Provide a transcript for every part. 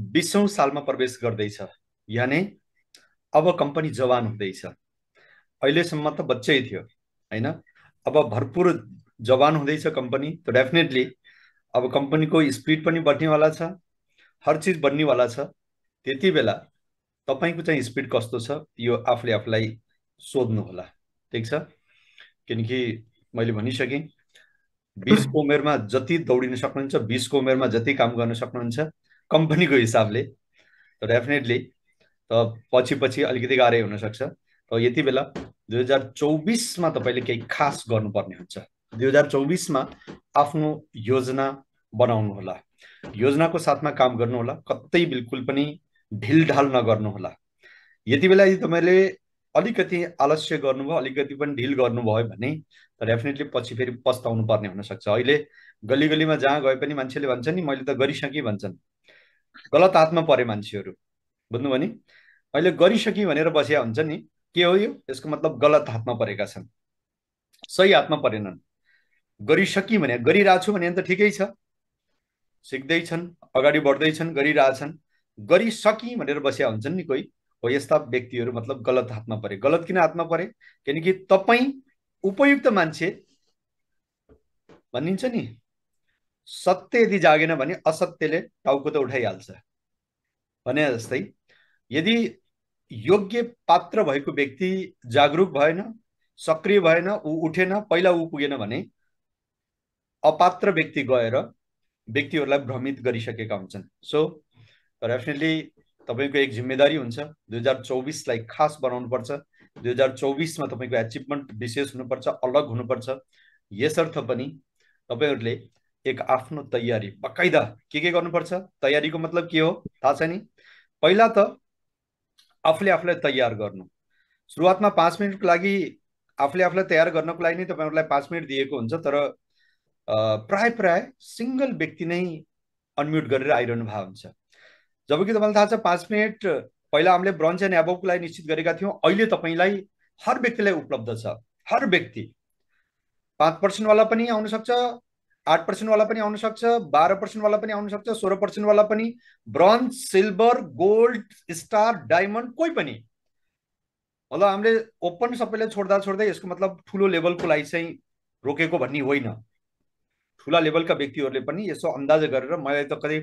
बिसौँ सालमा प्रवेश गर्दैछ यानि अब कम्पनी जवान हुँदैछ अहिलेसम्म त बच्चै थियो होइन अब भरपुर जवान हुँदैछ कम्पनी त डेफिनेटली अब कम्पनीको स्पिड पनि बढ्नेवाला छ हर चिज बढ्नेवाला छ त्यति बेला तपाईँको चाहिँ स्पिड कस्तो छ यो आफूले आफूलाई सोध्नुहोला ठिक छ किनकि मैले भनिसकेँ बिसको उमेरमा जति दौडिन सक्नुहुन्छ बिसको उमेरमा जति काम गर्न सक्नुहुन्छ कम्पनीको हिसाबले त डेफिनेटली त पछि पछि अलिकति गाह्रै हुनसक्छ र यति बेला दुई हजार चौबिसमा तपाईँले केही खास गर्नुपर्ने हुन्छ दुई हजार चौबिसमा आफ्नो योजना बनाउनु होला योजनाको साथमा काम गर्नु होला कतै बिल्कुल पनि ढिलढाल होला यति बेला यदि तपाईँले अलिकति आलस्य गर्नुभयो अलिकति पनि ढिल गर्नुभयो भने त डेफिनेटली पछि फेरि पस्ताउनु पर्ने हुनसक्छ अहिले गली गलीमा जहाँ गए पनि मान्छेले भन्छ नि मैले त गरिसकेँ भन्छन् गलत हातमा परे मान्छेहरू बुझ्नु भने अहिले गरिसकेँ भनेर बसिया हुन्छ नि के हो यो यसको मतलब गलत हातमा परेका छन् सही हातमा परेनन् गरिसकी भने गरिरहेको छु भने त ठिकै छ सिक्दैछन् अगाडि बढ्दैछन् गरिरहेछन् गरिसकी भनेर बसिया हुन्छन् नि कोही हो यस्ता व्यक्तिहरू मतलब गलत हातमा परे गलत किन हातमा परे किनकि तपाईँ उपयुक्त मान्छे भनिन्छ नि सत्य यदि जागेन भने असत्यले टाउको त उठाइहाल्छ भने जस्तै यदि योग्य पात्र भएको व्यक्ति जागरुक भएन सक्रिय भएन ऊ उठेन पहिला ऊ पुगेन भने अपात्र व्यक्ति गएर व्यक्तिहरूलाई भ्रमित गरिसकेका हुन्छन् सो डेफिनेटली तपाईँको एक जिम्मेदारी हुन्छ दुई हजार चौबिसलाई खास बनाउनुपर्छ दुई हजार चौबिसमा तपाईँको एचिभमेन्ट विशेष हुनुपर्छ अलग हुनुपर्छ यसर्थ पनि तपाईँहरूले एक आफ्नो तयारी पक्काइदा के के गर्नुपर्छ तयारीको मतलब के हो थाहा छ नि पहिला त आफूले आफूलाई तयार गर्नु सुरुवातमा पाँच मिनटको लागि आफूले आफूलाई तयार गर्नको लागि नै तपाईँहरूलाई पाँच मिनट दिएको हुन्छ तर प्राय प्राय सिङ्गल व्यक्ति नै अनम्युट गरेर आइरहनु भएको हुन्छ जबकि तपाईँलाई थाहा छ पाँच मिनट पहिला हामीले ब्रन्च एन्ड एबोको लागि निश्चित गरेका थियौँ अहिले तपाईँलाई हर व्यक्तिलाई उपलब्ध छ हर व्यक्ति पाँच पर्सेन्टवाला पनि आउन सक्छ आठ पर्सेन्टवाला पनि आउन सक्छ बाह्र पर्सेन्टवाला पनि आउन सक्छ सोह्र पर्सेन्टवाला पनि bronze silver gold star diamond कोही पनि ल हामीले ओपन सबैलाई छोड्दा छोड्दै यसको मतलब ठुलो लेभलको लागि चाहिँ रोकेको भन्ने होइन ठुला लेभलका व्यक्तिहरूले पनि यसो अन्दाज गरेर मैले त कतै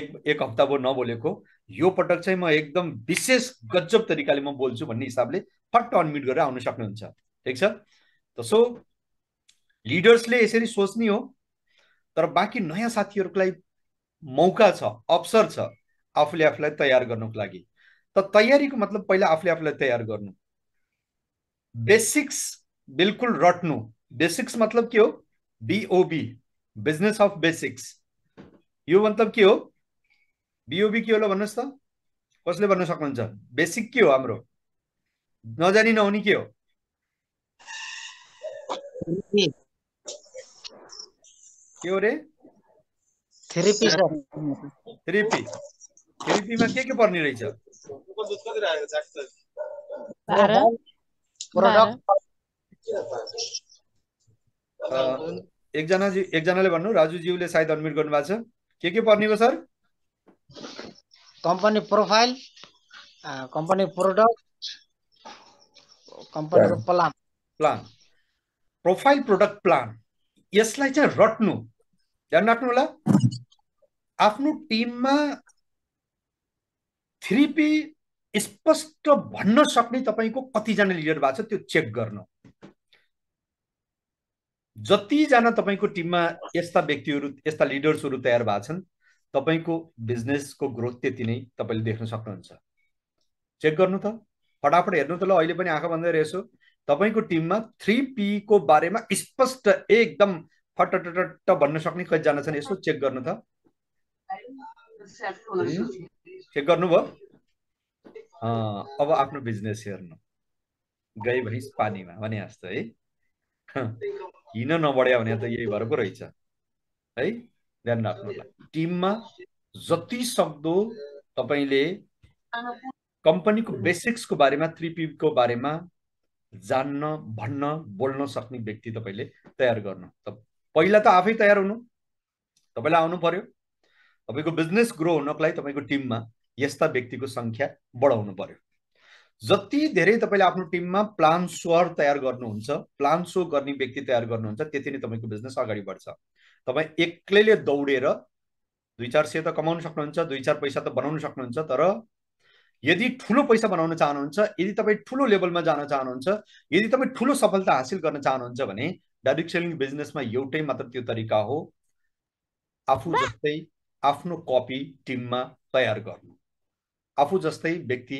एक एक हप्ता भयो नबोलेको यो पटक चाहिँ म एकदम विशेष गजब तरिकाले म बोल्छु भन्ने हिसाबले फट्ट अनम्युट गरेर आउन सक्नुहुन्छ ठिक छ त सो लिडर्सले यसरी सोच्ने हो तर बाँकी नयाँ साथीहरूको लागि मौका छ अवसर छ आफूले आफूलाई तयार गर्नुको लागि त तयारीको मतलब पहिला आफूले आफूलाई तयार गर्नु बेसिक्स बिल्कुल रट्नु बेसिक्स मतलब के हो बिओबी बिजनेस अफ बेसिक्स यो मतलब के हो बिओबी के होला भन्नुहोस् त कसले भन्न सक्नुहुन्छ बेसिक के हो हाम्रो नजानी नहुने के हो के हो रे थेरेपी थेरेपी थेरेपीमा के के पर्ने रहेछ एकजना एकजनाले भन्नु राजुज्यूले सायद अनमिट गर्नु भएको छ के के पर्ने हो sir company profile company product कम्पनीको plan plan profile product plan यसलाई चाहिँ रट्नु ध्यान राख्नु होला आफ्नो टिममा थ्री पी स्पष्ट भन्न सक्ने तपाईँको कतिजना लिडर भएको छ त्यो चेक गर्नु जतिजना तपाईँको टिममा यस्ता व्यक्तिहरू यस्ता लिडर्सहरू तयार भएको छन् तपाईँको बिजनेसको ग्रोथ त्यति नै तपाईँले देख्न सक्नुहुन्छ चेक गर्नु त फटाफट हेर्नु त ल अहिले पनि आँखा बन्दै रहेछ तपाईँको टिममा थ्री पीको बारेमा स्पष्ट एकदम फटटटट भन्न सक्ने कतिजना छन् यसो चेक गर्नु त चेक गर्नुभयो अब आफ्नो बिजनेस हेर्नु गई भैँस पानीमा भने जस्तो है हिँड नबढ्यो भने त यही भएर पो रहेछ है ध्यान राख्नु टिममा जति सक्दो तपाईँले कम्पनीको बेसिक्सको बारेमा त्रिपिको बारेमा जान्न भन्न बोल्न सक्ने व्यक्ति तपाईँले तयार गर्नु पहिला त आफै तयार हुनु तपाईँलाई आउनु पर्यो तपाईँको बिजनेस ग्रो हुनको लागि तपाईँको टिममा यस्ता व्यक्तिको सङ्ख्या बढाउनु पर्यो जति धेरै तपाईँले आफ्नो टिममा प्लान स्वर तयार गर्नुहुन्छ प्लान सो गर्ने व्यक्ति तयार गर्नुहुन्छ त्यति नै तपाईँको बिजनेस अगाडि बढ्छ तपाईँ एक्लैले दौडेर दुई चार सय त कमाउन सक्नुहुन्छ दुई चार पैसा त बनाउन सक्नुहुन्छ तर यदि ठुलो पैसा बनाउन चाहनुहुन्छ यदि तपाईँ ठुलो लेभलमा जान चाहनुहुन्छ यदि तपाईँ ठुलो सफलता हासिल गर्न चाहनुहुन्छ भने डाइरेक्ट सेलिङ बिजनेसमा एउटै मात्र त्यो तरिका हो आफू जस्तै आफ्नो कपी टिममा तयार गर्नु आफू जस्तै व्यक्ति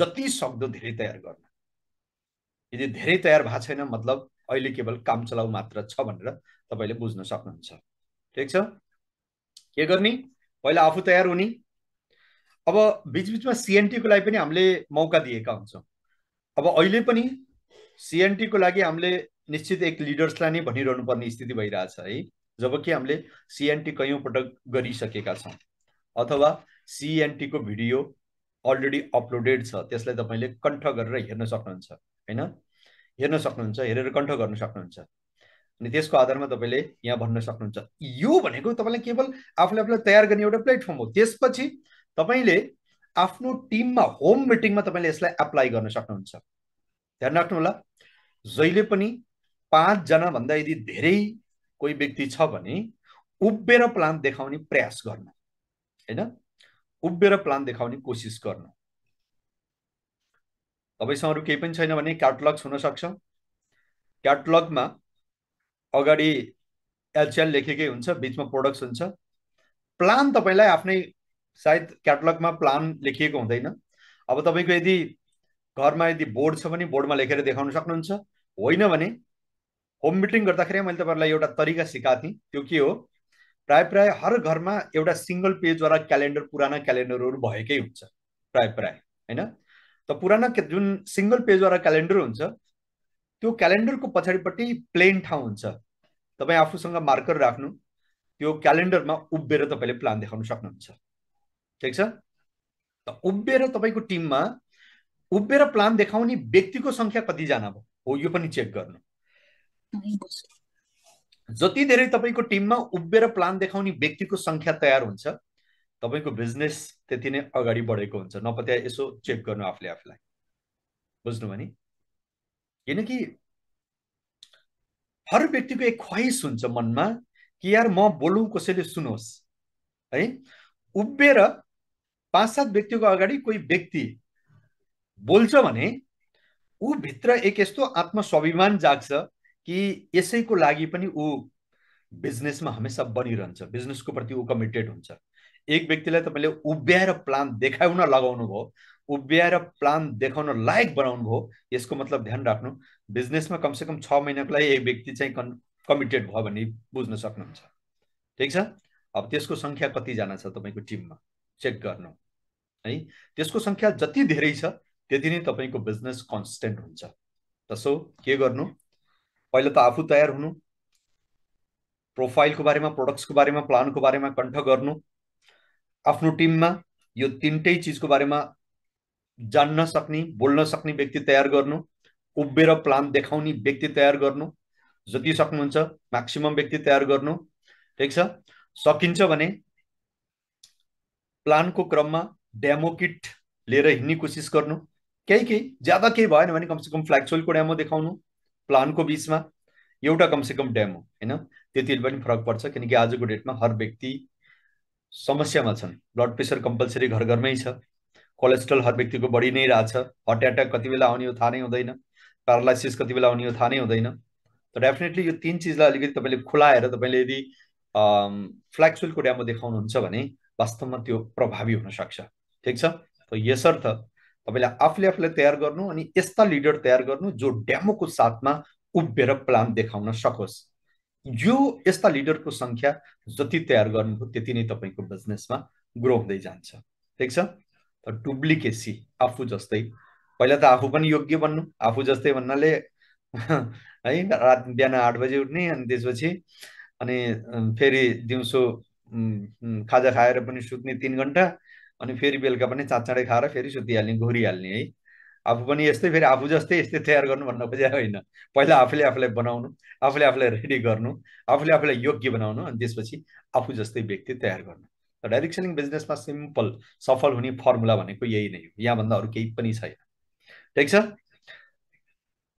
जति सक्दो धेरै तयार गर्नु यदि धेरै तयार भएको छैन मतलब अहिले केवल काम चलाउ मात्र छ भनेर तपाईँले बुझ्न सक्नुहुन्छ ठिक छ के गर्ने पहिला आफू तयार हुने अब बिचबिचमा सिएनटीको लागि पनि हामीले मौका दिएका हुन्छौँ अब अहिले पनि सिएनटीको लागि हामीले निश्चित एक लिडर्सलाई नै भनिरहनु पर्ने स्थिति भइरहेछ है जबकि हामीले सिएनटी कैयौँ पटक गरिसकेका छौँ अथवा सिएनटीको भिडियो अलरेडी अपलोडेड छ त्यसलाई तपाईँले कण्ठ गरेर हेर्न सक्नुहुन्छ होइन हेर्न सक्नुहुन्छ हेरेर कण्ठ गर्न सक्नुहुन्छ अनि त्यसको आधारमा तपाईँले यहाँ भन्न सक्नुहुन्छ यो भनेको तपाईँलाई केवल आफूले आफूलाई तयार गर्ने एउटा प्लेटफर्म हो त्यसपछि तपाईँले आफ्नो टिममा होम मिटिङमा तपाईँले यसलाई एप्लाई गर्न सक्नुहुन्छ ध्यान राख्नु होला जहिले पनि पाँचजना भन्दा यदि धेरै कोही व्यक्ति छ भने उभिएर प्लान देखाउने प्रयास गर्न होइन उभिएर प्लान देखाउने कोसिस गर्न तपाईँसँग अरू केही पनि छैन भने क्याटलग्स हुनसक्छ क्याटलगमा अगाडि एलसिएल लेखेकै हुन्छ बिचमा प्रोडक्ट्स हुन्छ प्लान तपाईँलाई आफ्नै सायद क्याटलगमा प्लान लेखिएको हुँदैन अब तपाईँको यदि घरमा यदि बोर्ड छ भने बोर्डमा लेखेर देखाउन सक्नुहुन्छ होइन भने होम मिटिङ गर्दाखेरि मैले तपाईँहरूलाई एउटा तरिका सिकाएको थिएँ त्यो के हो प्राय प्राय हर घरमा एउटा सिङ्गल पेजवाला क्यालेन्डर पुराना क्यालेन्डरहरू भएकै हुन्छ प्राय प्राय होइन त पुराना जुन सिङ्गल पेजवाला क्यालेन्डर हुन्छ त्यो क्यालेन्डरको पछाडिपट्टि प्लेन ठाउँ हुन्छ तपाईँ आफूसँग मार्कर राख्नु त्यो क्यालेन्डरमा उभिएर तपाईँले प्लान देखाउन सक्नुहुन्छ ठिक छ त उभिएर तपाईँको टिममा उभिएर प्लान देखाउने व्यक्तिको सङ्ख्या कतिजना भयो हो यो पनि चेक गर्नु जति धेरै तपाईँको टिममा उभिएर प्लान देखाउने व्यक्तिको सङ्ख्या तयार हुन्छ तपाईँको बिजनेस त्यति नै अगाडि बढेको हुन्छ नपत्या यसो चेक गर्नु आफूले आफूलाई बुझ्नु भने किनकि हर व्यक्तिको एक ख्वाइस हुन्छ मनमा कि यार म बोलौँ कसैले सुनोस् है उभिएर पाँच सात व्यक्तिको अगाडि कोही व्यक्ति बोल्छ भने ऊ भित्र एक यस्तो आत्मस्वाभिमान जाग्छ कि यसैको लागि पनि ऊ बिजनेसमा हमेसा बनिरहन्छ बिजनेसको प्रति ऊ कमिटेड हुन्छ एक व्यक्तिलाई तपाईँले उभ्याएर प्लान देखाउन लगाउनु भयो उभ्याएर प्लान देखाउन लायक बनाउनु भयो यसको मतलब ध्यान राख्नु बिजनेसमा कमसेकम छ महिनाको लागि एक व्यक्ति चाहिँ कन् कमिटेड भयो भने बुझ्न सक्नुहुन्छ ठिक छ अब त्यसको सङ्ख्या कतिजना छ तपाईँको टिममा चेक गर्नु है त्यसको सङ्ख्या जति धेरै छ त्यति नै तपाईँको बिजनेस कन्सटेन्ट हुन्छ तसो के गर्नु पहिला त आफू तयार हुनु प्रोफाइलको बारेमा प्रोडक्ट्सको बारेमा प्लानको बारेमा कण्ठ गर्नु आफ्नो टिममा यो तिनटै चिजको बारेमा जान्न सक्ने बोल्न सक्ने व्यक्ति तयार गर्नु उभिएर प्लान देखाउने व्यक्ति तयार गर्नु जति सक्नुहुन्छ म्याक्सिमम् व्यक्ति तयार गर्नु ठिक छ सकिन्छ भने प्लानको क्रममा डेमो किट लिएर हिँड्ने कोसिस गर्नु केही केही ज्यादा केही भएन भने कमसेकम फ्ल्याक्सोलको डेमो देखाउनु प्लानको बिचमा एउटा कमसेकम डेमो होइन त्यतिले पनि फरक पर्छ किनकि आजको डेटमा हर व्यक्ति समस्यामा छन् ब्लड प्रेसर कम्पलसरी घर घरमै छ कोलेस्ट्रल हर व्यक्तिको बढी नै रहेछ हार्ट एट्याक कति बेला आउने हो थाहा नै हुँदैन प्यारालाइसिस कति बेला आउने हो थाहा नै हुँदैन त डेफिनेटली यो तिन चिजलाई अलिकति तपाईँले खुलाएर तपाईँले यदि फ्ल्याक्सुलको ड्यामो देखाउनुहुन्छ भने वास्तवमा त्यो प्रभावी हुनसक्छ ठिक छ यसर्थ तपाईँले आफूले आफूलाई तयार गर्नु अनि यस्ता लिडर तयार गर्नु जो डेमोको साथमा उभिएर प्लान देखाउन सकोस् यो यस्ता लिडरको सङ्ख्या जति तयार गर्नुभयो त्यति नै तपाईँको बिजनेसमा ग्रो हुँदै जान्छ ठिक छ डुप्लिकेसी आफू जस्तै पहिला त आफू पनि योग्य बन्नु आफू जस्तै भन्नाले है रात बिहान आठ बजे उठ्ने अनि त्यसपछि अनि फेरि दिउँसो खाजा खाएर पनि सुत्ने तिन घन्टा अनि फेरि बेलुका पनि चाँडै खाएर फेरि सुतिहाल्ने घोरिहाल्ने है आफू पनि यस्तै फेरि आफू जस्तै यस्तै तयार गर्नु भन्न खोजेको होइन पहिला आफूले आफूलाई बनाउनु आफूले आफूलाई रेडी गर्नु आफूले आफूलाई योग्य बनाउनु अनि त्यसपछि आफू जस्तै व्यक्ति तयार गर्नु र डाइरेक्ट बिजनेसमा सिम्पल सफल हुने फर्मुला भनेको यही नै हो यहाँभन्दा अरू केही पनि छैन ठिक छ